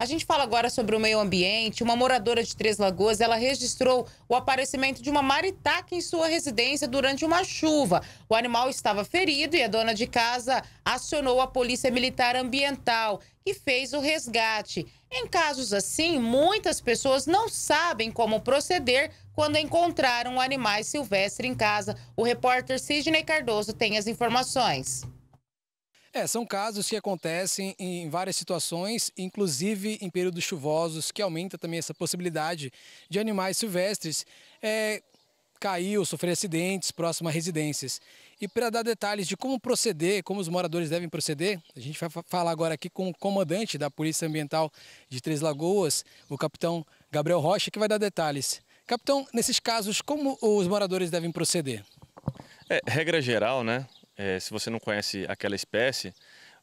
A gente fala agora sobre o meio ambiente. Uma moradora de Três Lagoas, ela registrou o aparecimento de uma maritaca em sua residência durante uma chuva. O animal estava ferido e a dona de casa acionou a Polícia Militar Ambiental, que fez o resgate. Em casos assim, muitas pessoas não sabem como proceder quando encontraram animais silvestres em casa. O repórter Sidney Cardoso tem as informações. É, são casos que acontecem em várias situações, inclusive em períodos chuvosos, que aumenta também essa possibilidade de animais silvestres é, cair ou sofrer acidentes próximo a residências. E para dar detalhes de como proceder, como os moradores devem proceder, a gente vai falar agora aqui com o comandante da Polícia Ambiental de Três Lagoas, o capitão Gabriel Rocha, que vai dar detalhes. Capitão, nesses casos, como os moradores devem proceder? É, regra geral, né? é, se você não conhece aquela espécie,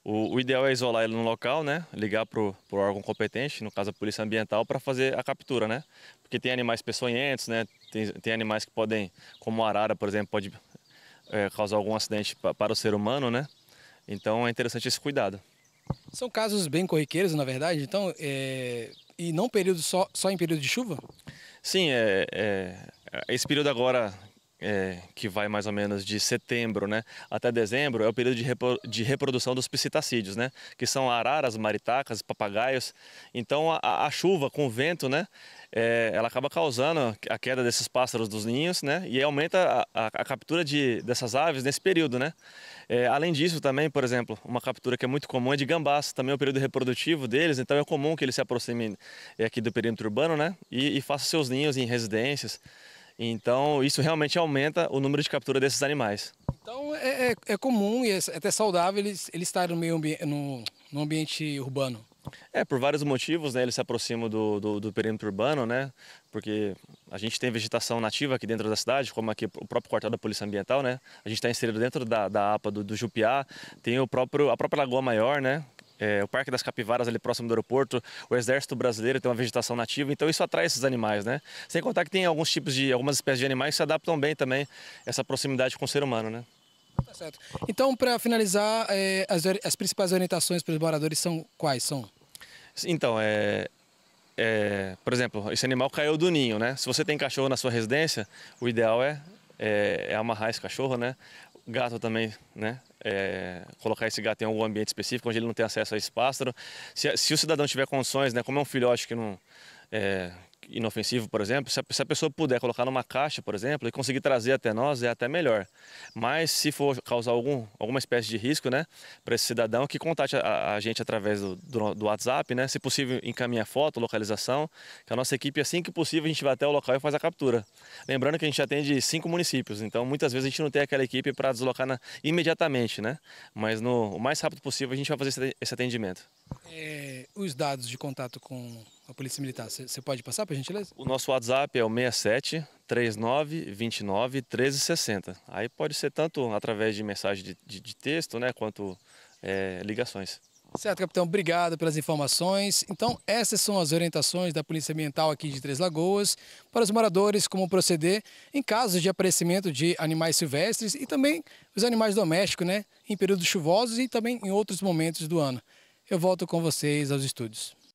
o, o ideal é isolar ele no local, né? Ligar para o órgão competente, no caso a polícia ambiental, para fazer a captura, né? Porque tem animais peçonhentos, né? Tem, tem animais que podem, como a arara, por exemplo, pode é, causar algum acidente pra, para o ser humano, né? Então é interessante esse cuidado. São casos bem corriqueiros, na verdade. Então, é... e não período só, só em período de chuva? Sim, é, é... esse período agora é, que vai mais ou menos de setembro né, até dezembro, é o período de, repro, de reprodução dos psitacídeos, né, que são araras, maritacas, papagaios. Então a, a chuva com o vento, né, é, ela acaba causando a queda desses pássaros dos ninhos né, e aumenta a, a, a captura de, dessas aves nesse período. Né. É, além disso também, por exemplo, uma captura que é muito comum é de gambás, também é o período reprodutivo deles, então é comum que eles se aproximem é, aqui do perímetro urbano né, e, e façam seus ninhos em residências. Então, isso realmente aumenta o número de captura desses animais. Então, é, é, é comum e é, é até saudável eles, eles estarem no, meio ambi no, no ambiente urbano. É, por vários motivos, né? Ele se aproxima do, do, do, perímetro urbano, né? Porque a gente tem vegetação nativa aqui dentro da cidade, como aqui o próprio quartel da Polícia Ambiental, né? A gente está inserido dentro da, da APA do, do Jupiá, tem o próprio, a própria Lagoa Maior, né? é, o Parque das Capivaras ali próximo do aeroporto, o Exército Brasileiro tem uma vegetação nativa, então isso atrai esses animais, né? Sem contar que tem alguns tipos de, algumas espécies de animais que se adaptam bem também a essa proximidade com o ser humano, né? Tá certo. Então, para finalizar, é, as, as principais orientações para os moradores são quais são? Então, é, é, por exemplo, esse animal caiu do ninho, né? Se você tem cachorro na sua residência, o ideal é, é, é amarrar esse cachorro, né? gato também, né? É, colocar esse gato em algum ambiente específico onde ele não tem acesso a esse pássaro. Se, se o cidadão tiver condições, né, como é um filhote que não é, inofensivo, por exemplo, se a, se a, pessoa puder colocar numa caixa, por exemplo, e conseguir trazer até nós, é até melhor. Mas se for causar algum, alguma espécie de risco né, para esse cidadão, que contate a, a gente através do, do, do, WhatsApp, né, se possível encaminhar foto, localização, que a nossa equipe, assim que possível, a gente vai até o local e faz a captura. Lembrando que a gente atende cinco municípios, então muitas vezes a gente não tem aquela equipe para deslocar na, imediatamente, né? mas no o mais rápido possível a gente vai fazer esse, atendimento. É, os dados de contato com a Polícia Militar. Você pode passar, por gentileza? O nosso WhatsApp é o 67 39 29 1360. Aí pode ser tanto através de mensagem de, de, de texto, né, quanto é, ligações. Certo, capitão. Obrigado pelas informações. Então, essas são as orientações da Polícia Ambiental aqui de Três Lagoas para os moradores como proceder em casos de aparecimento de animais silvestres e também os animais domésticos, né? Em períodos chuvosos e também em outros momentos do ano. Eu volto com vocês aos estúdios.